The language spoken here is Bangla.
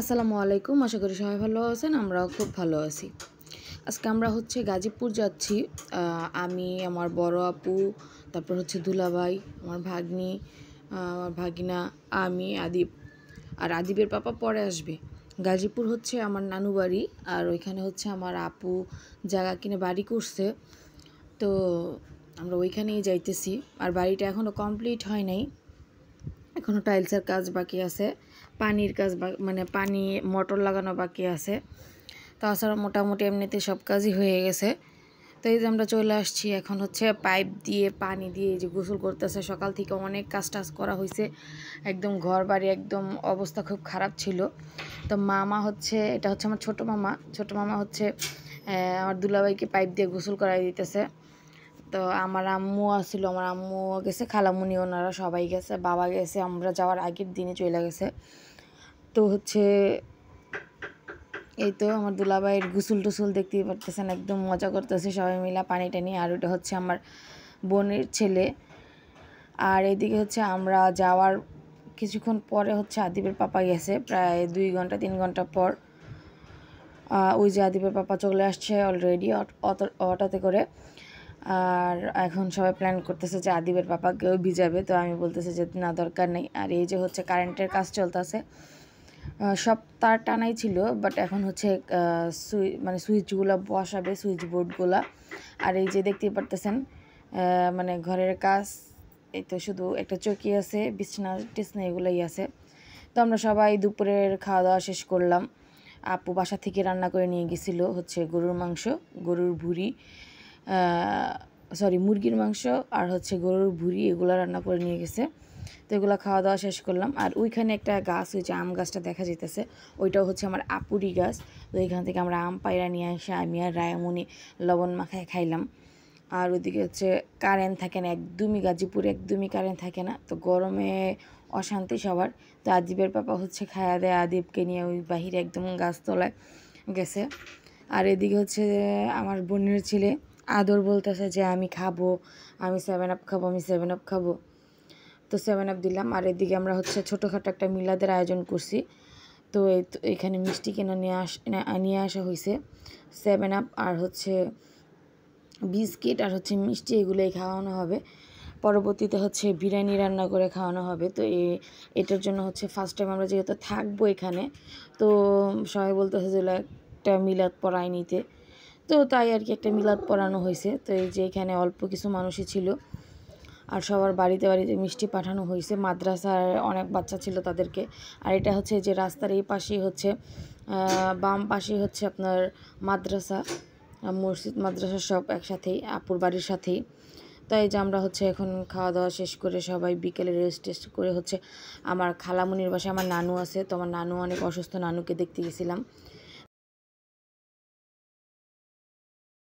আসসালামু আলাইকুম আশা করি সবাই ভালো আছেন আমরাও খুব ভালো আছি আজকে আমরা হচ্ছে গাজীপুর যাচ্ছি আমি আমার বড় আপু তারপর হচ্ছে দুলাভাই আমার ভাগ্নি আমার ভাগিনা আমি আদিব আর আদিবের পাপা পরে আসবে গাজীপুর হচ্ছে আমার নানু বাড়ি আর ওইখানে হচ্ছে আমার আপু জায়গা কিনে বাড়ি করছে তো আমরা ওইখানেই যাইতেছি আর বাড়িটা এখনও কমপ্লিট হয় নাই এখনও টাইলসের কাজ বাকি আছে পানির কাজ মানে পানি মোটর লাগানো বাকি আছে তাছাড়া মোটামুটি এমনিতে সব কাজই হয়ে গেছে তো এই যে আমরা চলে আসছি এখন হচ্ছে পাইপ দিয়ে পানি দিয়ে যে গোসল করতেছে সকাল থেকে অনেক কাজ টাজ করা হয়েছে একদম ঘর বাড়ি একদম অবস্থা খুব খারাপ ছিল তো মামা হচ্ছে এটা হচ্ছে আমার ছোট মামা ছোট মামা হচ্ছে আমার দুলাভাইকে পাইপ দিয়ে গোসল করাই দিতেছে তো আমার আম্মু আসছিল আমার আম্মু গেছে খালামুনি ওনারা সবাই গেছে বাবা গেছে আমরা যাওয়ার আগের দিনে চলে গেছে তো হচ্ছে এই তো আমার দুলাভাইয়ের গুসুল টুসুল দেখতেই পারতেছেন একদম মজা করতেছে সবাই মিলা পানি টানি আর ওটা হচ্ছে আমার বোনের ছেলে আর এদিকে হচ্ছে আমরা যাওয়ার কিছুক্ষণ পরে হচ্ছে আদিবের পাপা গেছে প্রায় দুই ঘন্টা তিন ঘন্টা পর ওই যে আদিবের পাপা চলে আসছে অলরেডি অটোতে করে আর এখন সবাই প্ল্যান করতেছে যে আদিবের পাপাকেও ভিজাবে তো আমি বলতেছি যে না দরকার নেই আর এই যে হচ্ছে কারেন্টের কাজ চলতেছে সব তার টানাই ছিল বাট এখন হচ্ছে সুই মানে সুইচগুলো বসাবে সুইচ বোর্ডগুলো আর এই যে দেখতেই পারতেছেন মানে ঘরের কাজ এই তো শুধু একটা চকি আছে বিছনা টিসনা এগুলোই আছে তো আমরা সবাই দুপুরের খাওয়া দাওয়া শেষ করলাম আপু বাসা থেকে রান্না করে নিয়ে গেছিলো হচ্ছে গরুর মাংস গরুর ভুড়ি সরি মুরগির মাংস আর হচ্ছে গরুর ভুড়ি এগুলো রান্না করে নিয়ে গেছে তো এগুলো খাওয়া দাওয়া শেষ করলাম আর ওইখানে একটা গাছ হয়েছে আম গাছটা দেখা যেতেছে ওইটাও হচ্ছে আমার আপুরি গাছ তো এখান থেকে আমরা আম পায়রা নিয়ে আসে আমি আর রায়ামণি লবণ মাখায় খাইলাম আর ওদিকে হচ্ছে কারেন্ট থাকে না একদমই গাজীপুর একদমই কারেন্ট থাকে না তো গরমে অশান্তি সবার তো আদিবের পাপা হচ্ছে খায়া দেয় আদিবকে নিয়ে ওই বাহিরে একদম গাছতলায় গেছে আর এদিকে হচ্ছে আমার বোনের ছেলে আদর বলতেছে যে আমি খাবো আমি সেভেন আপ খাবো আমি সেভেন আপ খাবো তো সেভেন আপ দিলাম আর এদিকে আমরা হচ্ছে ছোটোখাটো একটা মিলাদের আয়োজন করছি তো এখানে মিষ্টি কেনা নিয়ে আস নিয়ে আসা হয়েছে সেভেন আপ আর হচ্ছে বিস্কিট আর হচ্ছে মিষ্টি এগুলোই খাওয়ানো হবে পরবর্তীতে হচ্ছে বিরিয়ানি রান্না করে খাওয়ানো হবে তো এটার জন্য হচ্ছে ফার্স্ট টাইম আমরা যেহেতু থাকবো এখানে তো সবাই বলতেছে যে একটা মিলাদ পড়ায় নিতে তো তাই আর কি একটা মিলাদ পড়ানো হয়েছে তো এই যে এখানে অল্প কিছু মানুষই ছিল আর সবার বাড়িতে বাড়িতে মিষ্টি পাঠানো হয়েছে মাদ্রাসার অনেক বাচ্চা ছিল তাদেরকে আর এটা হচ্ছে যে রাস্তার এই পাশেই হচ্ছে বাম পাশেই হচ্ছে আপনার মাদ্রাসা মসজিদ মাদ্রাসা সব একসাথেই আপুর বাড়ির সাথেই তাই যে আমরা হচ্ছে এখন খাওয়া দাওয়া শেষ করে সবাই বিকেলে রেস্ট টেস্ট করে হচ্ছে আমার খালামুনির বাসায় আমার নানু আছে তো আমার নানু অনেক অসুস্থ নানুকে দেখতে গেছিলাম